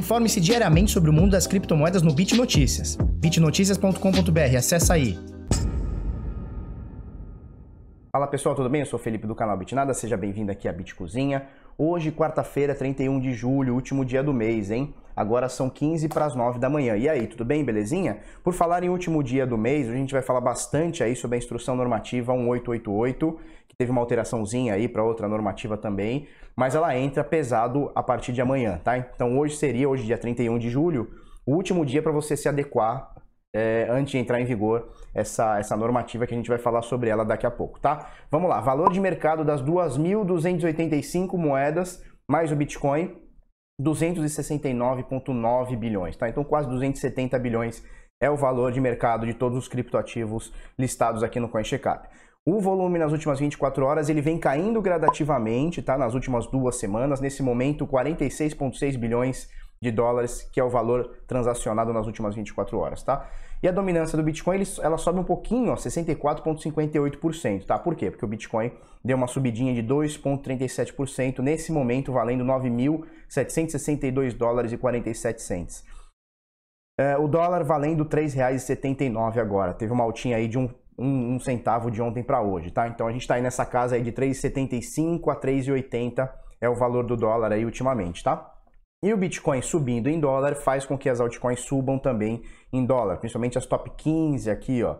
Informe-se diariamente sobre o mundo das criptomoedas no Bit Notícias. bitnoticias.com.br, acessa aí. Fala pessoal, tudo bem? Eu sou o Felipe do canal BitNada, seja bem-vindo aqui à BitCozinha. Hoje, quarta-feira, 31 de julho, último dia do mês, hein? Agora são 15 para as 9 da manhã. E aí, tudo bem, belezinha? Por falar em último dia do mês, a gente vai falar bastante aí sobre a instrução normativa 1888 teve uma alteraçãozinha aí para outra normativa também, mas ela entra pesado a partir de amanhã, tá? Então hoje seria, hoje dia 31 de julho, o último dia para você se adequar é, antes de entrar em vigor essa, essa normativa que a gente vai falar sobre ela daqui a pouco, tá? Vamos lá, valor de mercado das 2.285 moedas, mais o Bitcoin, 269,9 bilhões, tá? Então quase 270 bilhões é o valor de mercado de todos os criptoativos listados aqui no CoinCheckup. O volume nas últimas 24 horas ele vem caindo gradativamente, tá? Nas últimas duas semanas, nesse momento 46,6 bilhões de dólares, que é o valor transacionado nas últimas 24 horas, tá? E a dominância do Bitcoin, ele, ela sobe um pouquinho, ó, 64,58%, tá? Por quê? Porque o Bitcoin deu uma subidinha de 2,37% nesse momento, valendo 9.762 dólares e 47 cents. É, o dólar valendo R$ 3,79 agora. Teve uma altinha aí de um um, um centavo de ontem para hoje, tá? Então a gente está aí nessa casa aí de 3,75 a 3,80 é o valor do dólar aí ultimamente, tá? E o Bitcoin subindo em dólar faz com que as altcoins subam também em dólar, principalmente as top 15 aqui, ó.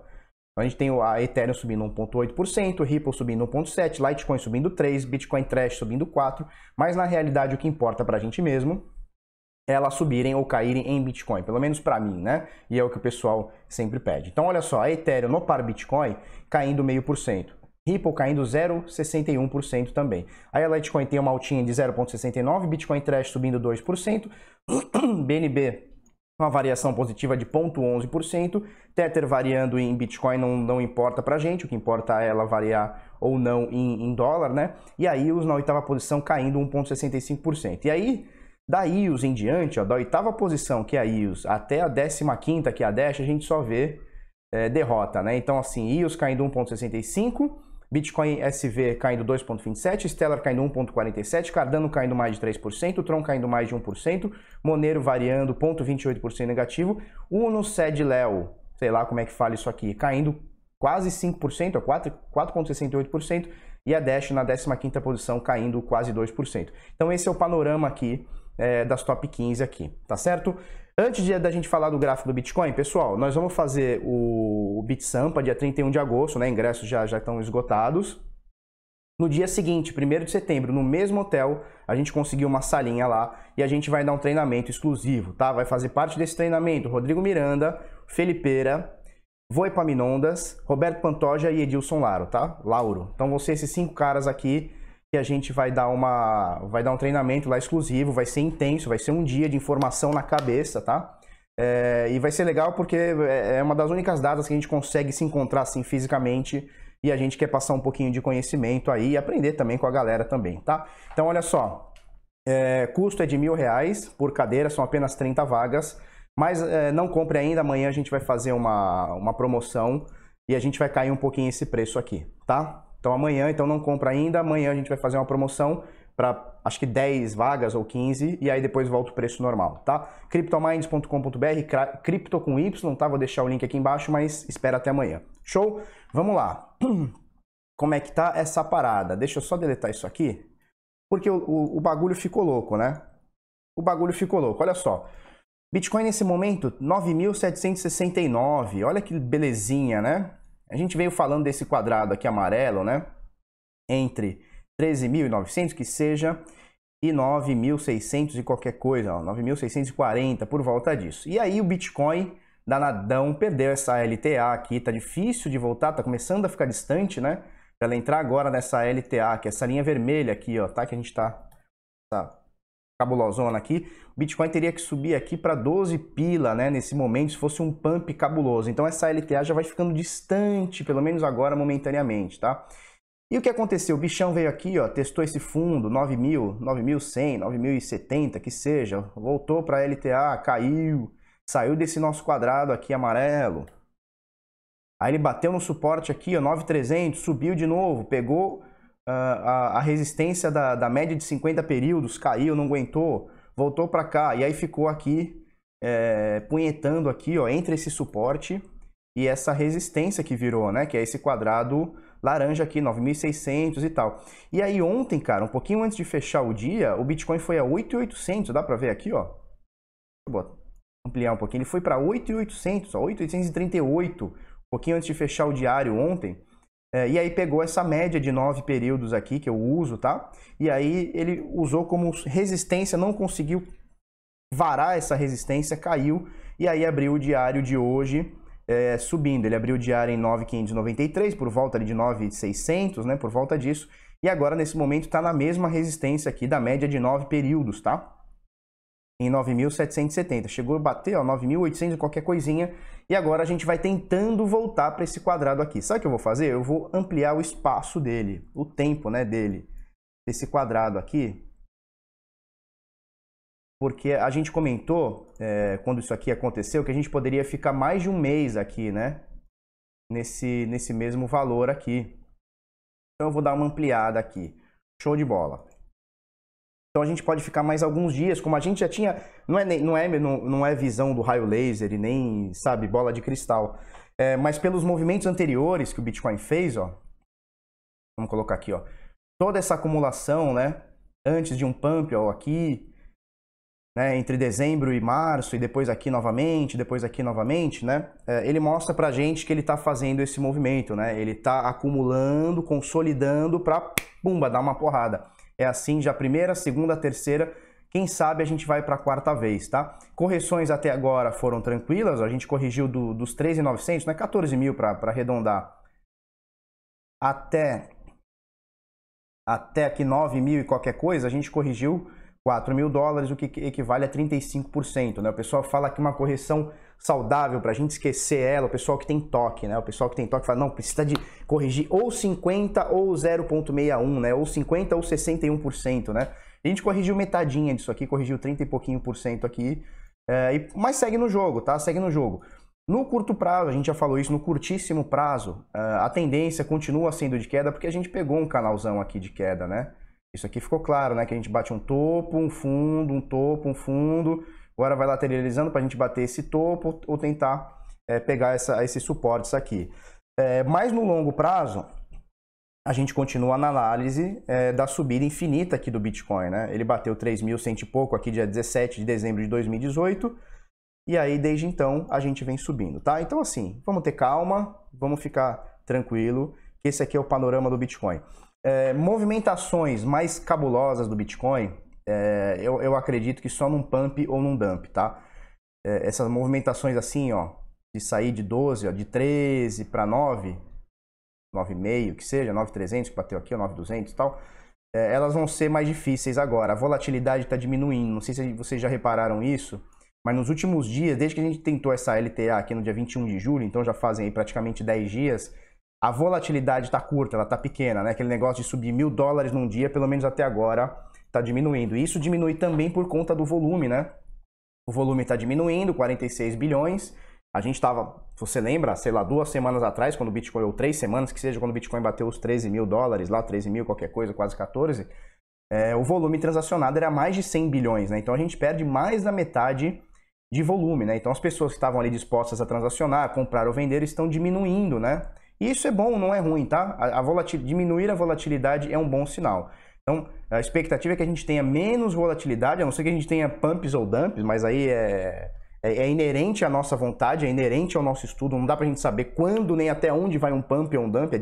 A gente tem a Ethereum subindo 1,8%, Ripple subindo 1,7%, Litecoin subindo 3%, Bitcoin Trash subindo 4%, mas na realidade o que importa para a gente mesmo elas subirem ou caírem em Bitcoin, pelo menos para mim, né? E é o que o pessoal sempre pede. Então, olha só, a Ethereum no par Bitcoin caindo meio por cento. Ripple caindo 0,61% também. Aí a Litecoin tem uma altinha de 0,69%, Bitcoin Trash subindo 2%, BNB uma variação positiva de 0,11%, Tether variando em Bitcoin não, não importa para gente, o que importa é ela variar ou não em, em dólar, né? E aí os na oitava posição caindo 1,65%. E aí da IOS em diante, ó, da oitava posição, que é a IOS, até a décima quinta, que é a Dash, a gente só vê é, derrota, né? Então, assim, IOS caindo 1,65%, Bitcoin SV caindo 2,27%, Stellar caindo 1,47%, Cardano caindo mais de 3%, Tron caindo mais de 1%, Monero variando 0,28% negativo, Uno, Sed, Leo, sei lá como é que fala isso aqui, caindo quase 5%, a 4,68%, e a Dash na 15 quinta posição caindo quase 2%. Então esse é o panorama aqui é, das top 15 aqui, tá certo? Antes de, da gente falar do gráfico do Bitcoin, pessoal, nós vamos fazer o, o BitSampa dia 31 de agosto, né? Ingressos já, já estão esgotados. No dia seguinte, 1 de setembro, no mesmo hotel, a gente conseguiu uma salinha lá e a gente vai dar um treinamento exclusivo, tá? Vai fazer parte desse treinamento Rodrigo Miranda, Felipeira, Voipaminondas, Roberto Pantoja e Edilson Lauro, tá? Lauro. Então vão ser esses cinco caras aqui que a gente vai dar uma vai dar um treinamento lá exclusivo, vai ser intenso, vai ser um dia de informação na cabeça, tá? É, e vai ser legal porque é, é uma das únicas datas que a gente consegue se encontrar assim fisicamente e a gente quer passar um pouquinho de conhecimento aí e aprender também com a galera também, tá? Então olha só, é, custo é de mil reais por cadeira, são apenas 30 vagas, mas é, não compre ainda, amanhã a gente vai fazer uma, uma promoção e a gente vai cair um pouquinho esse preço aqui, tá? Então amanhã, então não compra ainda, amanhã a gente vai fazer uma promoção para acho que 10 vagas ou 15 e aí depois volta o preço normal, tá? cryptominds.com.br, cripto com Y, tá? Vou deixar o link aqui embaixo, mas espera até amanhã. Show? Vamos lá. Como é que tá essa parada? Deixa eu só deletar isso aqui, porque o, o, o bagulho ficou louco, né? O bagulho ficou louco, olha só. Bitcoin nesse momento, 9.769, olha que belezinha, né? A gente veio falando desse quadrado aqui amarelo, né? Entre 13.900, que seja, e 9.600 e qualquer coisa, 9.640, por volta disso. E aí o Bitcoin danadão perdeu essa LTA aqui, tá difícil de voltar, tá começando a ficar distante, né? Pra ela entrar agora nessa LTA, que é essa linha vermelha aqui, ó, tá? Que a gente tá, tá cabulosona aqui, o Bitcoin teria que subir aqui para 12 pila, né, nesse momento, se fosse um pump cabuloso. Então essa LTA já vai ficando distante, pelo menos agora, momentaneamente, tá? E o que aconteceu? O bichão veio aqui, ó, testou esse fundo, 9.000, 9.100, 9.070, que seja, voltou para LTA, caiu, saiu desse nosso quadrado aqui amarelo. Aí ele bateu no suporte aqui, ó, 9.300, subiu de novo, pegou ah, a, a resistência da, da, média de 50 períodos caiu, não aguentou, voltou para cá e aí ficou aqui é, punhetando aqui, ó, entre esse suporte e essa resistência que virou, né? Que é esse quadrado laranja aqui, 9.600 e tal. E aí ontem, cara, um pouquinho antes de fechar o dia, o Bitcoin foi a 8.800, dá para ver aqui, ó. Vou ampliar um pouquinho. Ele foi para 8.800, 8.838, um pouquinho antes de fechar o diário ontem. É, e aí pegou essa média de nove períodos aqui que eu uso, tá? E aí ele usou como resistência, não conseguiu varar essa resistência, caiu e aí abriu o diário de hoje é, subindo. Ele abriu o diário em 9,593 por volta de 9,600, né? Por volta disso. E agora nesse momento está na mesma resistência aqui da média de nove períodos, tá? em 9.770. Chegou a bater, ó, 9.800 qualquer coisinha. E agora a gente vai tentando voltar para esse quadrado aqui. Sabe o que eu vou fazer? Eu vou ampliar o espaço dele, o tempo né, dele, desse quadrado aqui. Porque a gente comentou, é, quando isso aqui aconteceu, que a gente poderia ficar mais de um mês aqui, né? Nesse, nesse mesmo valor aqui. Então eu vou dar uma ampliada aqui. Show de bola. Então a gente pode ficar mais alguns dias, como a gente já tinha. Não é, não é, não, é visão do raio laser e nem, sabe, bola de cristal. É, mas pelos movimentos anteriores que o Bitcoin fez, ó. Vamos colocar aqui, ó. Toda essa acumulação, né? Antes de um pump, ó, aqui. Né, entre dezembro e março, e depois aqui novamente, depois aqui novamente, né? É, ele mostra pra gente que ele tá fazendo esse movimento, né? Ele tá acumulando, consolidando pra, pumba, dar uma porrada é assim já primeira, segunda, terceira, quem sabe a gente vai para a quarta vez, tá? Correções até agora foram tranquilas, a gente corrigiu do, dos 13.900, né? 14 mil para arredondar, até até aqui 9 mil e qualquer coisa, a gente corrigiu 4 mil dólares, o que equivale a 35%. Né? O pessoal fala que uma correção saudável para a gente esquecer ela, o pessoal que tem toque, né? O pessoal que tem toque fala, não, precisa de corrigir ou 50 ou 0,61, né? Ou 50 ou 61%, né? A gente corrigiu metadinha disso aqui, corrigiu 30 e pouquinho por cento aqui, é, e, mas segue no jogo, tá? Segue no jogo. No curto prazo, a gente já falou isso, no curtíssimo prazo, eh, a tendência continua sendo de queda, porque a gente pegou um canalzão aqui de queda, né? Isso aqui ficou claro, né? Que a gente bate um topo, um fundo, um topo, um fundo, Agora vai lateralizando para a gente bater esse topo ou tentar é, pegar essa, esses suportes aqui. É, mas no longo prazo, a gente continua na análise é, da subida infinita aqui do Bitcoin. Né? Ele bateu 3.100 e pouco aqui dia 17 de dezembro de 2018. E aí, desde então, a gente vem subindo, tá? Então, assim, vamos ter calma, vamos ficar tranquilo, que esse aqui é o panorama do Bitcoin. É, movimentações mais cabulosas do Bitcoin, é, eu, eu acredito que só num pump ou num dump, tá? É, essas movimentações assim, ó, de sair de 12, ó, de 13 para 9, 9,5 que seja, 9,300 que bateu aqui, 9,200 e tal, é, elas vão ser mais difíceis agora. A volatilidade está diminuindo, não sei se vocês já repararam isso, mas nos últimos dias, desde que a gente tentou essa LTA aqui no dia 21 de julho, então já fazem aí praticamente 10 dias, a volatilidade está curta, ela está pequena, né? Aquele negócio de subir mil dólares num dia, pelo menos até agora, está diminuindo. E isso diminui também por conta do volume, né? O volume está diminuindo, 46 bilhões. A gente estava, você lembra, sei lá, duas semanas atrás, quando o Bitcoin, ou três semanas, que seja, quando o Bitcoin bateu os 13 mil dólares, lá 13 mil, qualquer coisa, quase 14, é, o volume transacionado era mais de 100 bilhões, né? Então a gente perde mais da metade de volume, né? Então as pessoas que estavam ali dispostas a transacionar, comprar ou vender, estão diminuindo, né? E isso é bom, não é ruim, tá? A, a diminuir a volatilidade é um bom sinal. Então, a expectativa é que a gente tenha menos volatilidade, a não ser que a gente tenha pumps ou dumps, mas aí é, é, é inerente à nossa vontade, é inerente ao nosso estudo, não dá para a gente saber quando nem até onde vai um pump ou um dump, é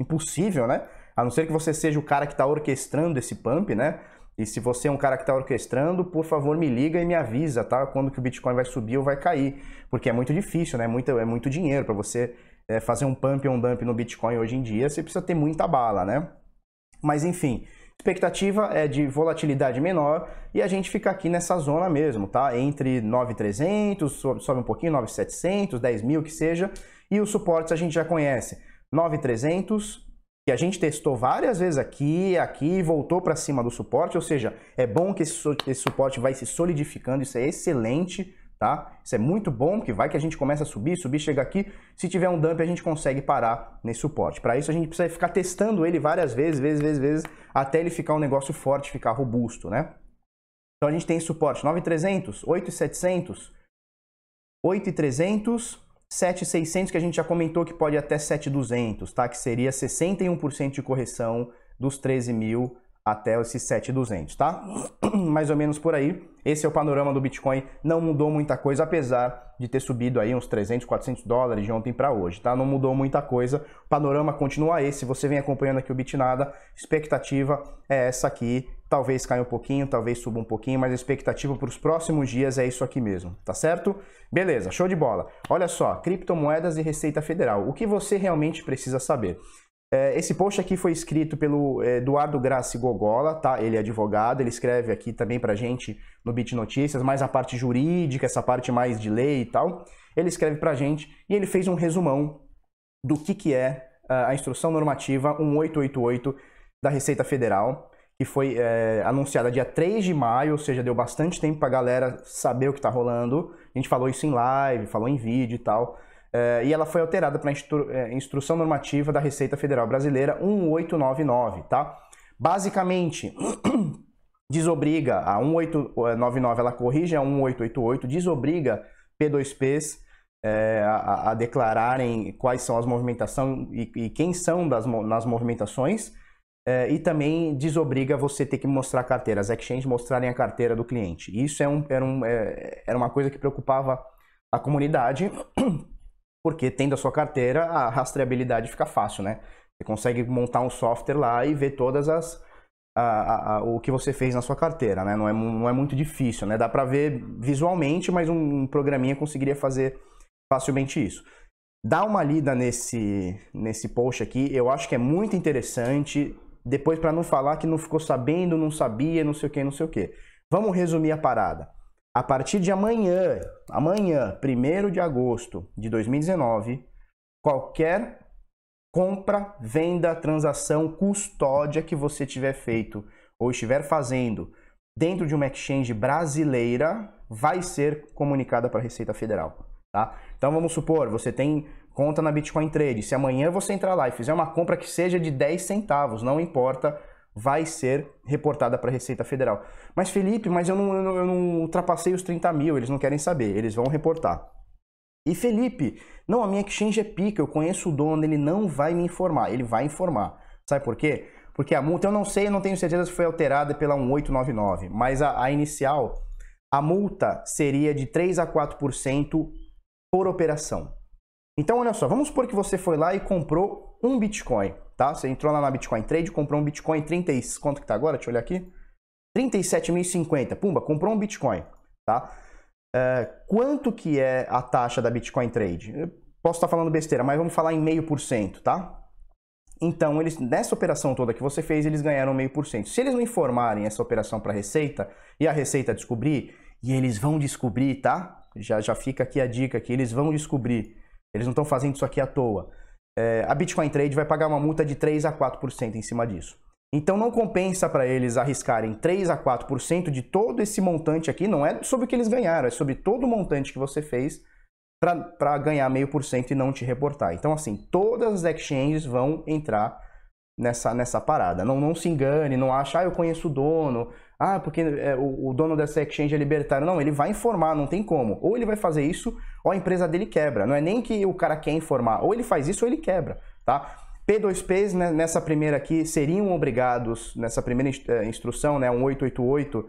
impossível, né? A não ser que você seja o cara que está orquestrando esse pump, né? E se você é um cara que está orquestrando, por favor, me liga e me avisa, tá? Quando que o Bitcoin vai subir ou vai cair. Porque é muito difícil, né? Muito, é muito dinheiro para você é, fazer um pump ou um dump no Bitcoin hoje em dia. Você precisa ter muita bala, né? Mas enfim, Expectativa é de volatilidade menor e a gente fica aqui nessa zona mesmo, tá? Entre 9,300, sobe um pouquinho, 9,700, 10 mil que seja, e os suportes a gente já conhece. 9,300, que a gente testou várias vezes aqui, aqui, voltou para cima do suporte, ou seja, é bom que esse, esse suporte vai se solidificando, isso é excelente, tá? Isso é muito bom, porque vai que a gente começa a subir, subir, chega aqui, se tiver um dump a gente consegue parar nesse suporte. Para isso a gente precisa ficar testando ele várias vezes, vezes, vezes, vezes, até ele ficar um negócio forte, ficar robusto, né? Então a gente tem suporte 9300, 8700, 8300, 7600 que a gente já comentou que pode ir até 7200, tá? Que seria 61% de correção dos 13 mil até esses 7200, tá? Mais ou menos por aí. Esse é o panorama do Bitcoin, não mudou muita coisa, apesar de ter subido aí uns 300, 400 dólares de ontem para hoje, tá? Não mudou muita coisa, o panorama continua esse, você vem acompanhando aqui o Bitnada, expectativa é essa aqui, talvez caia um pouquinho, talvez suba um pouquinho, mas a expectativa para os próximos dias é isso aqui mesmo, tá certo? Beleza, show de bola. Olha só, criptomoedas e Receita Federal, o que você realmente precisa saber? É, esse post aqui foi escrito pelo é, Eduardo Grassi Gogola, tá? Ele é advogado, ele escreve aqui também pra gente no Bit Notícias, mais a parte jurídica, essa parte mais de lei e tal. Ele escreve pra gente e ele fez um resumão do que, que é a Instrução Normativa 1888 da Receita Federal, que foi é, anunciada dia 3 de maio, ou seja, deu bastante tempo pra galera saber o que tá rolando. A gente falou isso em live, falou em vídeo e tal. É, e ela foi alterada para instru é, Instrução Normativa da Receita Federal Brasileira 1899, tá? Basicamente, desobriga a 1899, ela corrige a 1888, desobriga P2Ps é, a, a, declararem quais são as movimentações e, e quem são das, nas movimentações. É, e também desobriga você ter que mostrar carteira, as exchanges mostrarem a carteira do cliente. Isso é um, era, um, é, era uma coisa que preocupava a comunidade, porque tendo a sua carteira, a rastreabilidade fica fácil, né? Você consegue montar um software lá e ver todas as a, a, a, o que você fez na sua carteira, né? Não é, não é muito difícil, né? Dá para ver visualmente, mas um programinha conseguiria fazer facilmente isso. Dá uma lida nesse nesse post aqui, eu acho que é muito interessante. Depois para não falar que não ficou sabendo, não sabia, não sei o que, não sei o que. Vamos resumir a parada. A partir de amanhã, amanhã, 1 de agosto de 2019, qualquer compra, venda, transação, custódia que você tiver feito ou estiver fazendo dentro de uma exchange brasileira vai ser comunicada para a Receita Federal. Tá? Então vamos supor, você tem conta na Bitcoin Trade. Se amanhã você entrar lá e fizer uma compra que seja de 10 centavos, não importa vai ser reportada para a Receita Federal. Mas Felipe, mas eu não, eu não, eu não ultrapassei os 30 mil, eles não querem saber, eles vão reportar. E Felipe, não, a minha exchange é pica, eu conheço o dono, ele não vai me informar, ele vai informar. Sabe por quê? Porque a multa, eu não sei, eu não tenho certeza se foi alterada pela 1899, mas a, a inicial, a multa seria de 3 a 4% por operação. Então, olha só, vamos supor que você foi lá e comprou um Bitcoin tá? Você entrou lá na Bitcoin Trade, comprou um Bitcoin 30, quanto que tá agora? Deixa eu olhar aqui. 37.050, pumba, comprou um Bitcoin, tá? É, quanto que é a taxa da Bitcoin Trade? Eu posso estar tá falando besteira, mas vamos falar em meio por cento, tá? Então, eles, nessa operação toda que você fez, eles ganharam meio por cento. Se eles não informarem essa operação para a Receita e a Receita descobrir, e eles vão descobrir, tá? Já, já fica aqui a dica que eles vão descobrir. Eles não estão fazendo isso aqui à toa é, a Bitcoin Trade vai pagar uma multa de 3 a 4% em cima disso. Então não compensa para eles arriscarem 3 a 4% de todo esse montante aqui, não é sobre o que eles ganharam, é sobre todo o montante que você fez para ganhar meio por cento e não te reportar. Então, assim, todas as exchanges vão entrar nessa, nessa parada. Não, não se engane, não acha, ah, eu conheço o dono, ah, porque é, o, o, dono dessa exchange é libertário. Não, ele vai informar, não tem como. Ou ele vai fazer isso, ou a empresa dele quebra. Não é nem que o cara quer informar. Ou ele faz isso ou ele quebra, tá? P2Ps, né, nessa primeira aqui, seriam obrigados, nessa primeira é, instrução, né, 1888,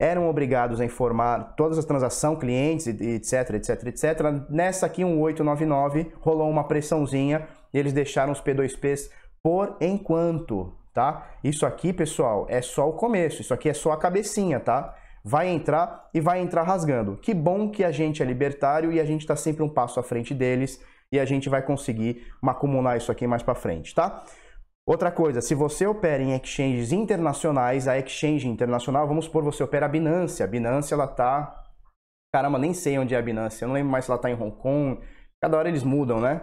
eram obrigados a informar todas as transações, clientes, etc, etc, etc. Nessa aqui, 1899, rolou uma pressãozinha e eles deixaram os P2Ps por enquanto, tá? Isso aqui, pessoal, é só o começo, isso aqui é só a cabecinha, tá? Vai entrar e vai entrar rasgando. Que bom que a gente é libertário e a gente está sempre um passo à frente deles e a gente vai conseguir acumular isso aqui mais para frente, tá? Outra coisa, se você opera em exchanges internacionais, a exchange internacional, vamos supor, você opera a Binance. A Binance, ela tá... Caramba, nem sei onde é a Binance. Eu não lembro mais se ela tá em Hong Kong. Cada hora eles mudam, né?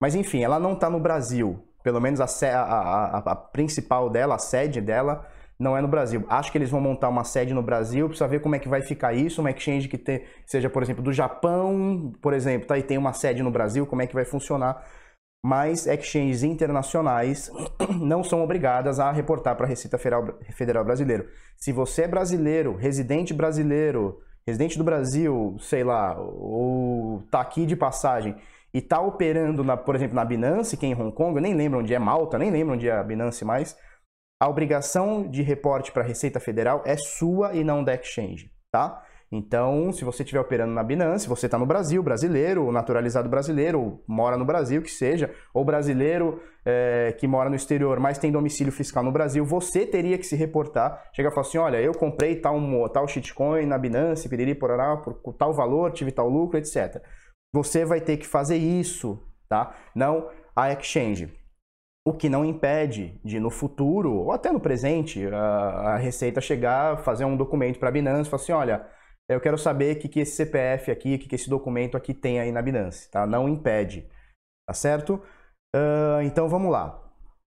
Mas enfim, ela não tá no Brasil. Pelo menos a, a, a, a principal dela, a sede dela, não é no Brasil. Acho que eles vão montar uma sede no Brasil, precisa ver como é que vai ficar isso, uma exchange que seja, por exemplo, do Japão, por exemplo, tá, e tem uma sede no Brasil, como é que vai funcionar. Mas exchanges internacionais não são obrigadas a reportar para a Receita Federal, Federal Brasileira. Se você é brasileiro, residente brasileiro, residente do Brasil, sei lá, ou tá aqui de passagem e está operando, na, por exemplo, na Binance, que é em Hong Kong, eu nem lembro onde é Malta, nem lembro onde é a Binance mais, a obrigação de reporte para a Receita Federal é sua e não da exchange, tá? Então, se você estiver operando na Binance, você está no Brasil, brasileiro, naturalizado brasileiro, mora no Brasil, que seja, ou brasileiro é, que mora no exterior, mas tem domicílio fiscal no Brasil, você teria que se reportar, chegar e falar assim, olha, eu comprei tal, tal shitcoin na Binance, piriri, porará, por tal valor, tive tal lucro, etc. Você vai ter que fazer isso, tá? Não a exchange. O que não impede de no futuro, ou até no presente, a, a Receita chegar, fazer um documento para a Binance e falar assim: olha, eu quero saber o que, que esse CPF aqui, o que, que esse documento aqui tem aí na Binance, tá? Não impede, tá certo? Uh, então vamos lá.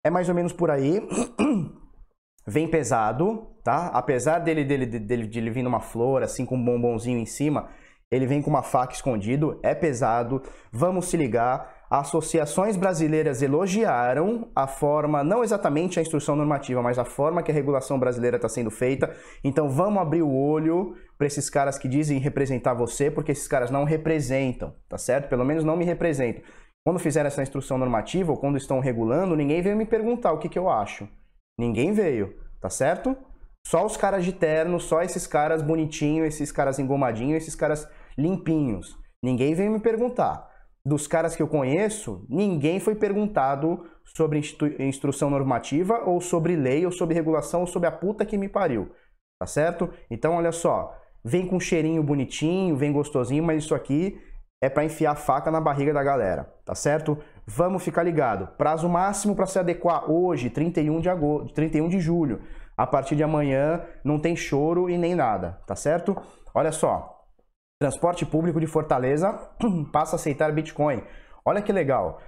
É mais ou menos por aí. Vem pesado, tá? Apesar dele, dele, dele, dele vir numa flor, assim, com um bombonzinho em cima, ele vem com uma faca escondido, é pesado. Vamos se ligar. Associações brasileiras elogiaram a forma, não exatamente a instrução normativa, mas a forma que a regulação brasileira está sendo feita. Então vamos abrir o olho para esses caras que dizem representar você, porque esses caras não representam, tá certo? Pelo menos não me representam. Quando fizeram essa instrução normativa ou quando estão regulando, ninguém veio me perguntar o que, que eu acho. Ninguém veio, tá certo? Só os caras de terno, só esses caras bonitinho, esses caras engomadinho, esses caras limpinhos. Ninguém veio me perguntar. Dos caras que eu conheço, ninguém foi perguntado sobre instrução normativa ou sobre lei ou sobre regulação ou sobre a puta que me pariu. Tá certo? Então, olha só. Vem com um cheirinho bonitinho, vem gostosinho, mas isso aqui é para enfiar faca na barriga da galera, tá certo? Vamos ficar ligado. Prazo máximo para se adequar hoje, 31 de agosto, 31 de julho. A partir de amanhã não tem choro e nem nada, tá certo? Olha só, Transporte público de Fortaleza passa a aceitar Bitcoin. Olha que legal.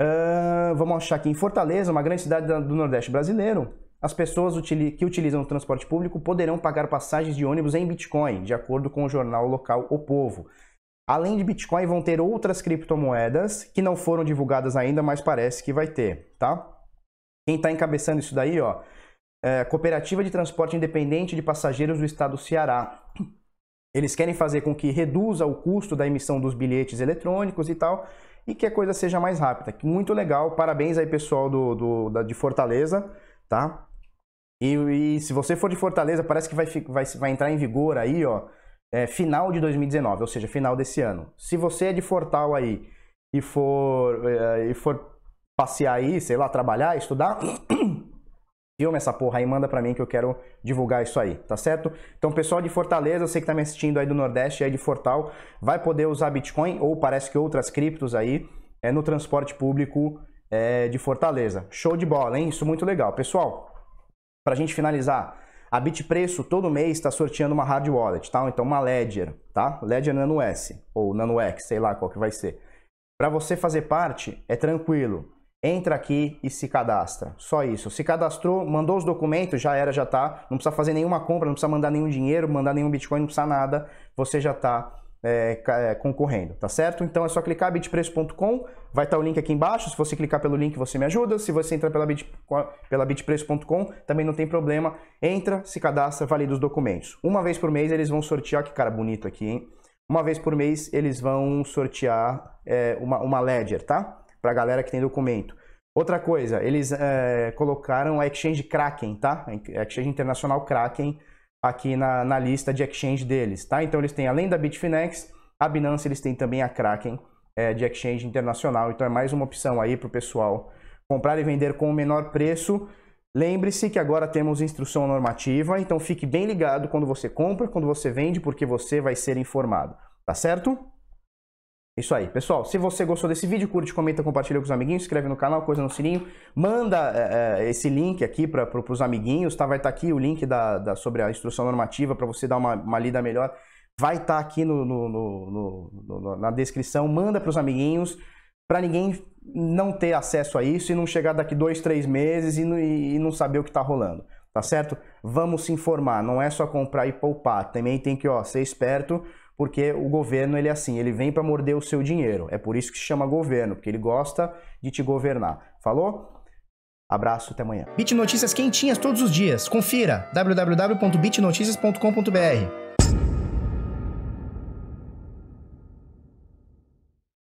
Uh, vamos achar aqui em Fortaleza, uma grande cidade do Nordeste brasileiro, as pessoas que utilizam o transporte público poderão pagar passagens de ônibus em Bitcoin, de acordo com o jornal local O Povo. Além de Bitcoin, vão ter outras criptomoedas que não foram divulgadas ainda, mas parece que vai ter, tá? Quem está encabeçando isso daí, ó, é Cooperativa de Transporte Independente de Passageiros do Estado do Ceará. Eles querem fazer com que reduza o custo da emissão dos bilhetes eletrônicos e tal, e que a coisa seja mais rápida. Muito legal, parabéns aí pessoal do, do da, de Fortaleza, tá? E, e, se você for de Fortaleza, parece que vai, vai, vai entrar em vigor aí, ó, é, final de 2019, ou seja, final desse ano. Se você é de Fortal aí e for, é, e for passear aí, sei lá, trabalhar, estudar, Filma essa porra aí, manda pra mim que eu quero divulgar isso aí, tá certo? Então, pessoal de Fortaleza, sei que tá me assistindo aí do Nordeste, aí de Fortal, vai poder usar Bitcoin ou parece que outras criptos aí é no transporte público é, de Fortaleza. Show de bola, hein? Isso muito legal. Pessoal, pra gente finalizar, a Bitpreço todo mês está sorteando uma hard wallet, tá? Então, uma Ledger, tá? Ledger Nano S ou Nano X, sei lá qual que vai ser. Para você fazer parte, é tranquilo entra aqui e se cadastra. Só isso. Se cadastrou, mandou os documentos, já era, já tá. Não precisa fazer nenhuma compra, não precisa mandar nenhum dinheiro, mandar nenhum Bitcoin, não precisa nada. Você já está é, é, concorrendo, tá certo? Então é só clicar bitpreço.com, vai estar tá o link aqui embaixo. Se você clicar pelo link, você me ajuda. Se você entrar pela, bit, pela bitpreço.com, também não tem problema. Entra, se cadastra, valida os documentos. Uma vez por mês eles vão sortear, que cara bonito aqui, hein? Uma vez por mês eles vão sortear é, uma, uma ledger, tá? para a galera que tem documento. Outra coisa, eles é, colocaram a Exchange Kraken, tá? A Exchange Internacional Kraken aqui na, na lista de exchange deles, tá? Então eles têm, além da Bitfinex, a Binance, eles têm também a Kraken é, de exchange internacional. Então é mais uma opção aí para o pessoal comprar e vender com o menor preço. Lembre-se que agora temos instrução normativa, então fique bem ligado quando você compra, quando você vende, porque você vai ser informado, tá certo? Isso aí, pessoal. Se você gostou desse vídeo, curte, comenta, compartilha com os amiguinhos, inscreve no canal, coisa no sininho, manda é, é, esse link aqui para os amiguinhos, tá? Vai estar tá aqui o link da, da, sobre a instrução normativa para você dar uma, uma lida melhor. Vai estar tá aqui no, no, no, na descrição. Manda para os amiguinhos, para ninguém não ter acesso a isso e não chegar daqui dois, três meses e, e, e não saber o que está rolando tá certo? Vamos se informar, não é só comprar e poupar, também tem que ó, ser esperto porque o governo ele é assim, ele vem para morder o seu dinheiro. É por isso que se chama governo, porque ele gosta de te governar. Falou? Abraço, até amanhã. Bit Notícias quentinhas todos os dias. Confira www.bitnoticias.com.br.